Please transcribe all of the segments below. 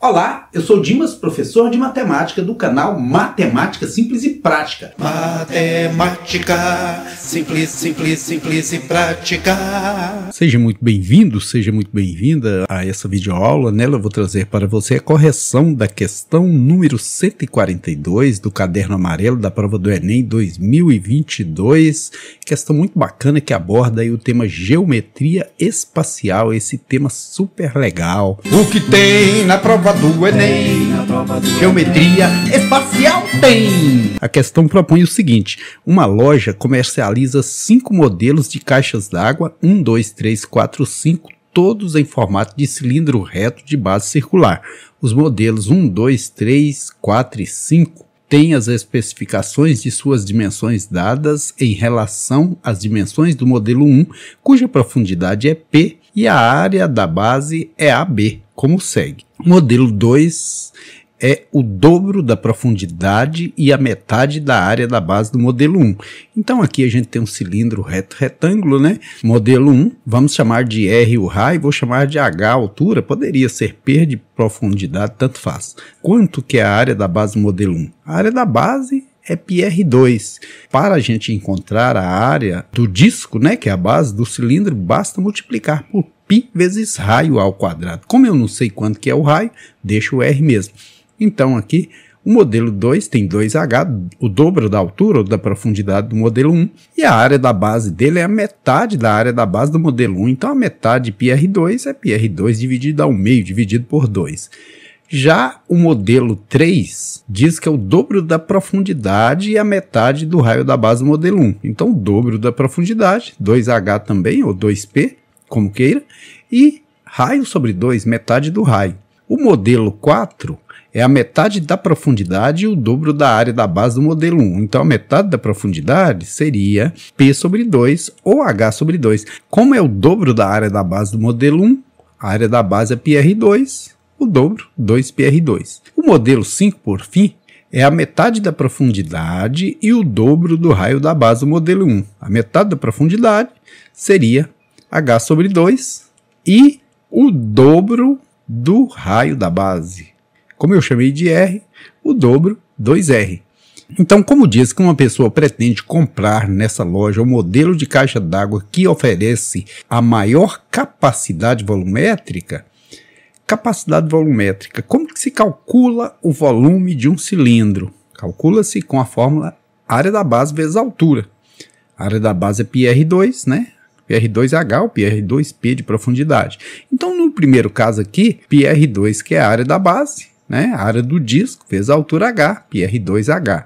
Olá, eu sou Dimas, professor de matemática do canal Matemática Simples e Prática. Matemática simples, simples, simples e prática. Seja muito bem-vindo, seja muito bem-vinda a essa videoaula. Nela eu vou trazer para você a correção da questão número 142 do caderno amarelo da prova do Enem 2022. Questão muito bacana que aborda aí o tema geometria espacial, esse tema super legal. O que tem na prova prova do Enem, geometria espacial tem. A questão propõe o seguinte: uma loja comercializa cinco modelos de caixas d'água, 1, 2, 3, 4, 5, todos em formato de cilindro reto de base circular. Os modelos 1, 2, 3, 4 e 5 têm as especificações de suas dimensões dadas em relação às dimensões do modelo 1, cuja profundidade é P e a área da base é AB, como segue. Modelo 2 é o dobro da profundidade e a metade da área da base do modelo 1. Então aqui a gente tem um cilindro reto retângulo, né? Modelo 1, vamos chamar de R o raio, vou chamar de H a altura, poderia ser P de profundidade, tanto faz. Quanto que é a área da base do modelo 1? A área da base é PR2. Para a gente encontrar a área do disco, né, que é a base do cilindro, basta multiplicar por π vezes raio ao quadrado. Como eu não sei quanto que é o raio, deixo o R mesmo. Então aqui o modelo 2 tem 2H, o dobro da altura ou da profundidade do modelo 1, e a área da base dele é a metade da área da base do modelo 1. Então a metade de PR2 é PR2 dividido ao meio, dividido por 2. Já o modelo 3 diz que é o dobro da profundidade e a metade do raio da base do modelo 1. Então, o dobro da profundidade, 2H também, ou 2P, como queira, e raio sobre 2, metade do raio. O modelo 4 é a metade da profundidade e o dobro da área da base do modelo 1. Então, a metade da profundidade seria P sobre 2 ou H sobre 2. Como é o dobro da área da base do modelo 1, a área da base é pr 2 o dobro 2PR2. O modelo 5, por fim, é a metade da profundidade e o dobro do raio da base do modelo 1. A metade da profundidade seria H sobre 2 e o dobro do raio da base. Como eu chamei de R, o dobro 2R. Então, como diz que uma pessoa pretende comprar nessa loja o um modelo de caixa d'água que oferece a maior capacidade volumétrica, capacidade volumétrica. Como que se calcula o volume de um cilindro? Calcula-se com a fórmula área da base vezes altura. A área da base é PR2, né? PR2H ou PR2P de profundidade. Então, no primeiro caso aqui, PR2, que é a área da base, né? A área do disco vezes a altura H, PR2H.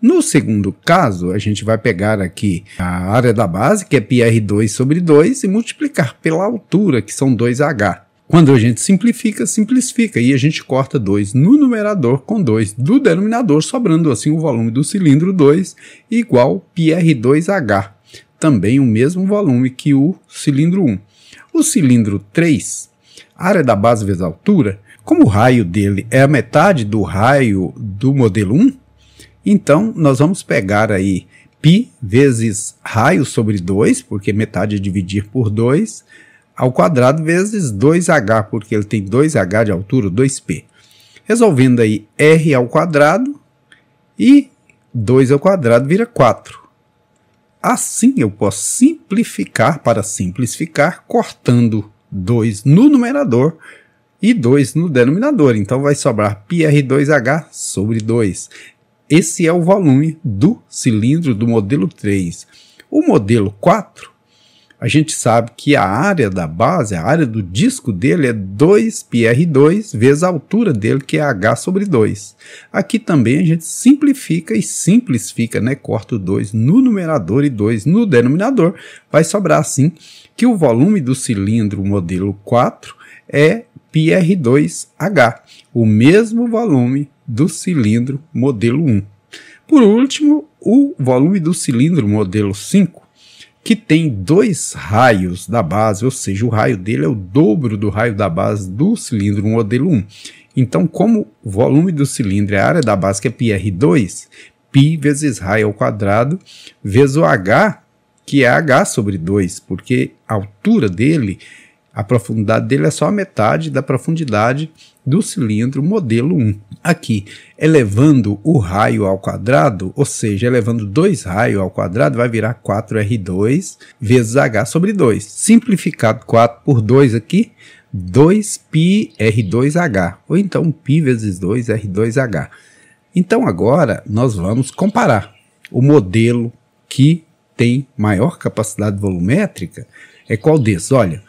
No segundo caso, a gente vai pegar aqui a área da base, que é PR2 sobre 2, e multiplicar pela altura, que são 2H. Quando a gente simplifica, simplifica e a gente corta 2 no numerador com 2 do denominador, sobrando assim o volume do cilindro 2 igual PR2H, também o mesmo volume que o cilindro 1. Um. O cilindro 3, área da base vezes altura, como o raio dele é a metade do raio do modelo 1, então nós vamos pegar aí π vezes raio sobre 2, porque metade é dividir por 2, ao quadrado vezes 2h, porque ele tem 2h de altura, 2p. Resolvendo aí r ao quadrado e 2 ao quadrado vira 4. Assim eu posso simplificar para simplificar, cortando 2 no numerador e 2 no denominador. Então vai sobrar πr2h sobre 2. Esse é o volume do cilindro do modelo 3. O modelo 4 a gente sabe que a área da base, a área do disco dele é 2πr2 vezes a altura dele, que é h sobre 2. Aqui também a gente simplifica e simplifica, né? corta o 2 no numerador e 2 no denominador. Vai sobrar assim que o volume do cilindro modelo 4 é πr2h, o mesmo volume do cilindro modelo 1. Por último, o volume do cilindro modelo 5 que tem dois raios da base, ou seja, o raio dele é o dobro do raio da base do cilindro modelo 1. Então, como o volume do cilindro é a área da base, que é πr2, π vezes raio ao quadrado, vezes o h, que é h sobre 2, porque a altura dele a profundidade dele é só a metade da profundidade do cilindro modelo 1. Aqui, elevando o raio ao quadrado, ou seja, elevando 2 raios ao quadrado, vai virar 4R2 vezes H sobre 2. Simplificado 4 por 2 aqui, 2πr2h, ou então π vezes 2r2h. Então agora nós vamos comparar o modelo que tem maior capacidade volumétrica é qual desses? Olha,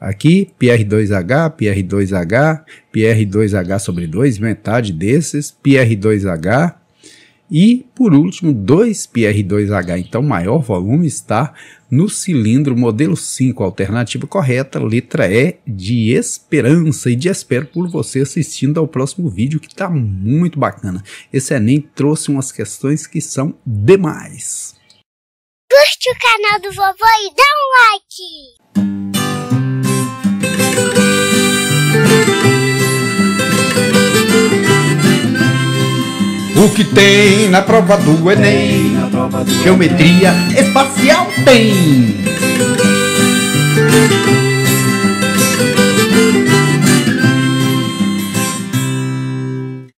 Aqui, PR2H, PR2H, PR2H sobre 2, metade desses, PR2H. E, por último, 2PR2H, então maior volume, está no cilindro modelo 5, alternativa correta, letra E, de esperança. E de espero por você assistindo ao próximo vídeo, que está muito bacana. Esse Enem trouxe umas questões que são demais. Curte o canal do vovô e dá um like! O que tem na prova do Enem? Geometria espacial tem.